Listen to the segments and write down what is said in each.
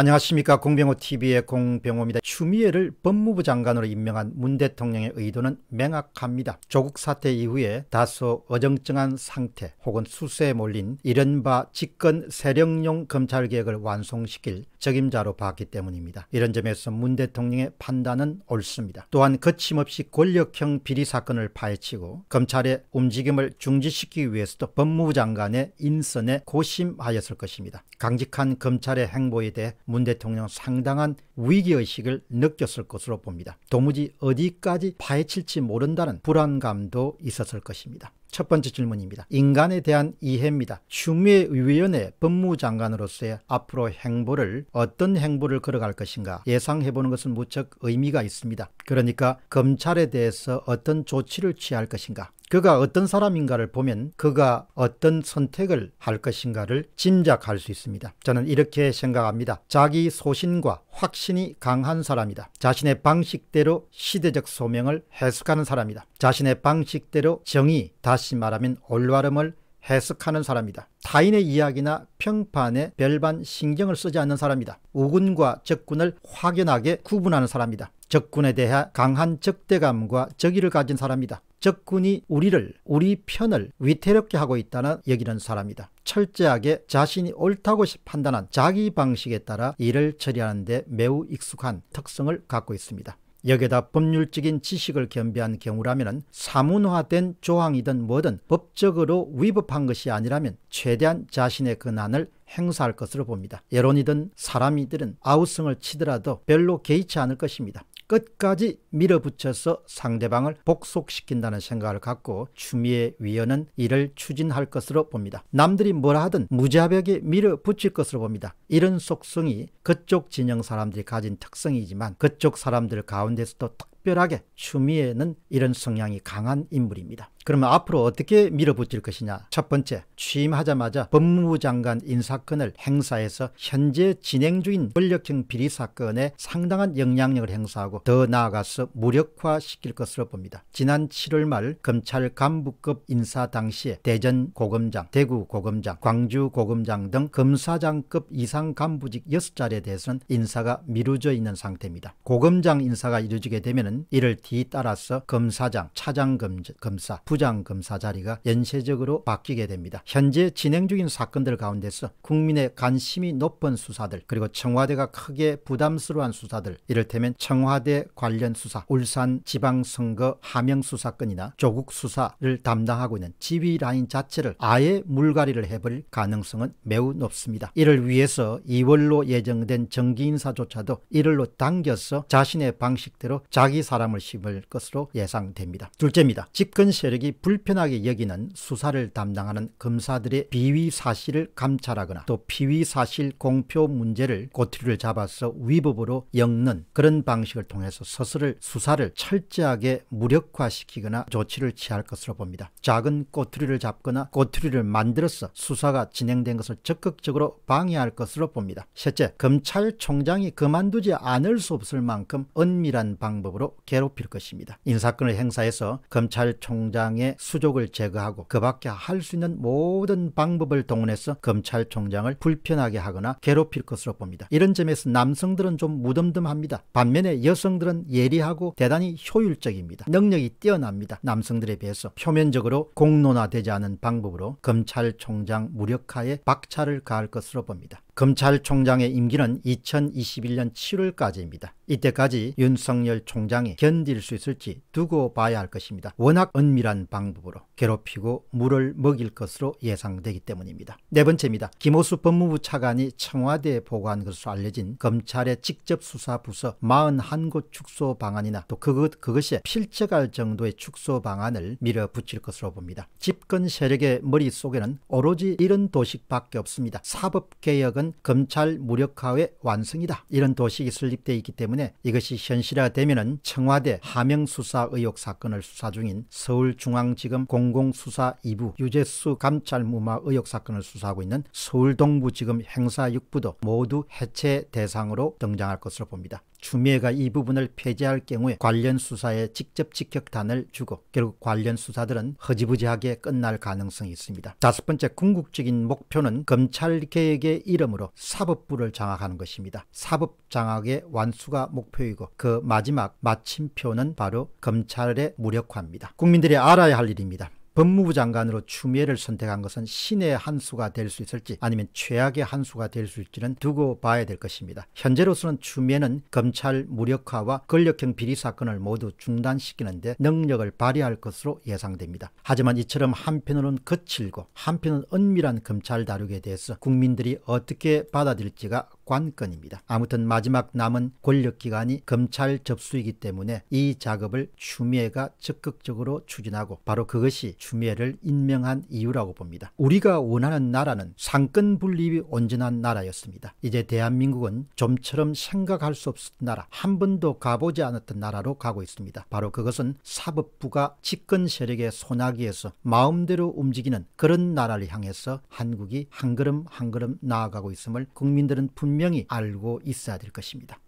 안녕하십니까 공병호TV의 공병호입니다. 추미애를 법무부 장관으로 임명한 문 대통령의 의도는 명확합니다. 조국 사태 이후에 다소 어정쩡한 상태 혹은 수세에 몰린 이른바 집권 세력용 검찰개혁을 완성시킬 적임자로 봤기 때문입니다. 이런 점에서 문 대통령의 판단은 옳습니다. 또한 거침없이 권력형 비리 사건을 파헤치고 검찰의 움직임을 중지시키기 위해서도 법무부 장관의 인선에 고심하였을 것입니다. 강직한 검찰의 행보에 대해 문 대통령 상당한 위기의식을 느꼈을 것으로 봅니다. 도무지 어디까지 파헤칠지 모른다는 불안감도 있었을 것입니다. 첫 번째 질문입니다. 인간에 대한 이해입니다. 추미애 위원의 법무장관으로서의 앞으로 행보를 어떤 행보를 걸어갈 것인가 예상해보는 것은 무척 의미가 있습니다. 그러니까 검찰에 대해서 어떤 조치를 취할 것인가 그가 어떤 사람인가를 보면 그가 어떤 선택을 할 것인가를 짐작할 수 있습니다. 저는 이렇게 생각합니다. 자기 소신과 확신이 강한 사람이다. 자신의 방식대로 시대적 소명을 해석하는 사람이다. 자신의 방식대로 정의, 다시 말하면 올바름을 해석하는 사람이다. 타인의 이야기나 평판에 별반 신경을 쓰지 않는 사람이다. 우군과 적군을 확연하게 구분하는 사람이다. 적군에 대해 강한 적대감과 적의를 가진 사람이다. 적군이 우리를 우리 편을 위태롭게 하고 있다는 여기는 사람이다. 철저하게 자신이 옳다고 판단한 자기 방식에 따라 일을 처리하는 데 매우 익숙한 특성을 갖고 있습니다. 여기에다 법률적인 지식을 겸비한 경우라면 사문화된 조항이든 뭐든 법적으로 위법한 것이 아니라면 최대한 자신의 근한을 행사할 것으로 봅니다. 여론이든 사람이든 아우성을 치더라도 별로 개의치 않을 것입니다. 끝까지 밀어붙여서 상대방을 복속시킨다는 생각을 갖고 추미애 위원은 이를 추진할 것으로 봅니다. 남들이 뭐라 하든 무자벽에 밀어붙일 것으로 봅니다. 이런 속성이 그쪽 진영 사람들이 가진 특성이지만 그쪽 사람들 가운데서도 특별하게 추미애는 이런 성향이 강한 인물입니다. 그러면 앞으로 어떻게 밀어붙일 것이냐. 첫 번째, 취임하자마자 법무부 장관 인사권을 행사해서 현재 진행 중인 권력형 비리 사건에 상당한 영향력을 행사하고 더 나아가서 무력화시킬 것으로 봅니다. 지난 7월 말 검찰 간부급 인사 당시에 대전 고검장, 대구 고검장, 광주 고검장 등 검사장급 이상 간부직 6자리에 대해서는 인사가 미루어져 있는 상태입니다. 고검장 인사가 이루어지게 되면 이를 뒤따라서 검사장, 차장검사, 부 부장 검사 자리가 연쇄적으로 바뀌게 됩니다. 현재 진행 중인 사건들 가운데서 국민의 관심이 높은 수사들 그리고 청와대가 크게 부담스러운 수사들 이를테면 청와대 관련 수사 울산 지방선거 하명 수사건이나 조국 수사를 담당하고 있는 지휘 라인 자체를 아예 물갈이를 해버릴 가능성은 매우 높습니다. 이를 위해서 2월로 예정된 정기 인사조차도 1월로 당겨서 자신의 방식대로 자기 사람을 심을 것으로 예상됩니다. 둘째입니다. 집권 세력 권력이 불편하게 여기는 수사를 담당하는 검사들의 비위 사실을 감찰하거나 또비위 사실 공표 문제를 꼬투리를 잡아서 위법으로 엮는 그런 방식을 통해서 서술을 수사를 철저하게 무력화시키거나 조치를 취할 것으로 봅니다. 작은 꼬투리를 잡거나 꼬투리를 만들어서 수사가 진행된 것을 적극적으로 방해할 것으로 봅니다. 셋째, 검찰총장이 그만두지 않을 수 없을 만큼 은밀한 방법으로 괴롭힐 것입니다. 인사권을 행사해서 검찰총장 시장의 수족을 제거하고 그 밖에 할 수 있는 모든 방법을 동원해서 검찰총장을 불편하게 하거나 괴롭힐 것으로 봅니다. 이런 점에서 남성들은 좀 무덤덤합니다. 반면에 여성들은 예리하고 대단히 효율적입니다. 능력이 뛰어납니다. 남성들에 비해서 표면적으로 공론화되지 않은 방법으로 검찰총장 무력화에 박차를 가할 것으로 봅니다. 검찰총장의 임기는 2021년 7월까지입니다. 이때까지 윤석열 총장이 견딜 수 있을지 두고 봐야 할 것입니다. 워낙 은밀한 방법으로 괴롭히고 물을 먹일 것으로 예상되기 때문입니다. 네 번째입니다. 김호수 법무부 차관이 청와대에 보고한 것으로 알려진 검찰의 직접 수사 부서 41곳 축소 방안이나 또 그것, 그것에 필적할 정도의 축소 방안을 밀어붙일 것으로 봅니다. 집권 세력의 머릿속에는 오로지 이런 도식밖에 없습니다. 사법개혁은 대한 검찰 무력화의 완성이다. 이런 도식이 설립되어 있기 때문에 이것이 현실화되면 청와대 하명수사 의혹 사건을 수사 중인 서울중앙지검 공공수사 2부 유재수 감찰 무마 의혹 사건을 수사하고 있는 서울동부지검 행사 6부도 모두 해체 대상으로 등장할 것으로 봅니다. 추미애가 이 부분을 폐지할 경우에 관련 수사에 직접 직격탄을 주고 결국 관련 수사들은 허지부지하게 끝날 가능성이 있습니다. 다섯 번째 궁극적인 목표는 검찰개혁의 이름으로 사법부를 장악하는 것입니다. 사법 장악의 완수가 목표이고 그 마지막 마침표는 바로 검찰의 무력화입니다. 국민들이 알아야 할 일입니다. 법무부 장관으로 추미애를 선택한 것은 신의 한 수가 될 수 있을지 아니면 최악의 한 수가 될 수있지는 두고 봐야 될 것입니다. 현재로서는 추미애는 검찰 무력화와 권력형 비리 사건을 모두 중단시키는데 능력을 발휘할 것으로 예상됩니다. 하지만 이처럼 한편으로는 거칠고 한편은 은밀한 검찰 다루기에 대해서 국민들이 어떻게 받아들일지가 관건입니다. 아무튼 마지막 남은 권력기관이 검찰 접수이기 때문에 이 작업을 추미애가 적극적으로 추진하고 바로 그것이 추미애를 임명한 이유라고 봅니다. 우리가 원하는 나라는 상권 분립이 온전한 나라였습니다. 이제 대한민국은 좀처럼 생각할 수 없었던 나라, 한 번도 가보지 않았던 나라로 가고 있습니다. 바로 그것은 사법부가 집권 세력의 손아귀에서 마음대로 움직이는 그런 나라를 향해서 한국이 한 걸음 한 걸음 나아가고 있음을 국민들은 분명히 분명히 알고 있어야 될 것입니다.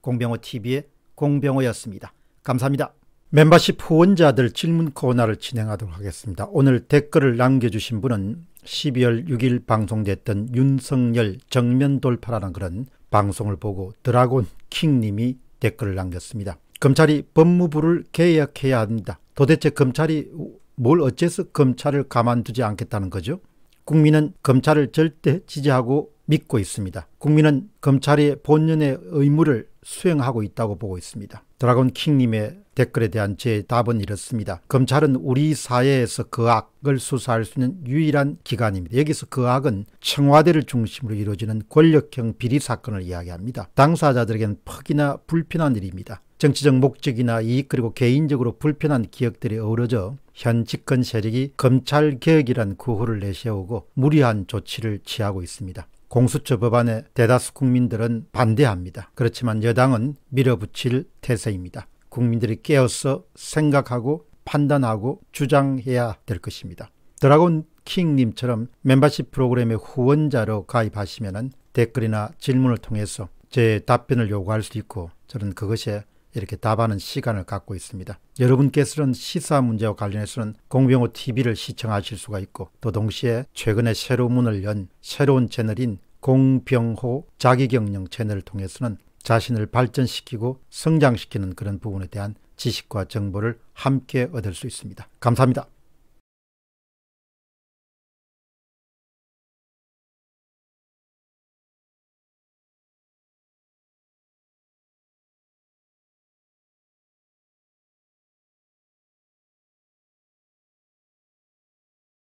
공병호TV의 공병호였습니다. 감사합니다. 멤버십 후원자들 질문 코너를 진행하도록 하겠습니다. 오늘 댓글을 남겨주신 분은 12월 6일 방송됐던 윤석열 정면 돌파라는 그런 방송을 보고 드라곤 킹님이 댓글을 남겼습니다. 검찰이 법무부를 개혁해야 합니다. 도대체 검찰이 뭘 어째서 검찰을 가만두지 않겠다는 거죠? 국민은 검찰을 절대 지지하고 믿고 있습니다. 국민은 검찰의 본연의 의무를 수행하고 있다고 보고 있습니다. 드라곤 킹님의 댓글에 대한 제 답은 이렇습니다. 검찰은 우리 사회에서 그 악을 수사할 수 있는 유일한 기관입니다. 여기서 그 악은 청와대를 중심으로 이루어지는 권력형 비리 사건을 이야기합니다. 당사자들에겐 퍽이나 불편한 일입니다. 정치적 목적이나 이익 그리고 개인적으로 불편한 기억들이 어우러져 현 집권 세력이 검찰 개혁이란 구호를 내세우고 무리한 조치를 취하고 있습니다. 공수처 법안에 대다수 국민들은 반대합니다. 그렇지만 여당은 밀어붙일 태세입니다. 국민들이 깨어서 생각하고 판단하고 주장해야 될 것입니다. 드라곤 킹님처럼 멤버십 프로그램의 후원자로 가입하시면 댓글이나 질문을 통해서 제 답변을 요구할 수 있고 저는 그것에 이렇게 답하는 시간을 갖고 있습니다. 여러분께서는 시사 문제와 관련해서는 공병호 TV를 시청하실 수가 있고 또 동시에 최근에 새로 문을 연 새로운 채널인 공병호 자기경영 채널을 통해서는 자신을 발전시키고 성장시키는 그런 부분에 대한 지식과 정보를 함께 얻을 수 있습니다. 감사합니다.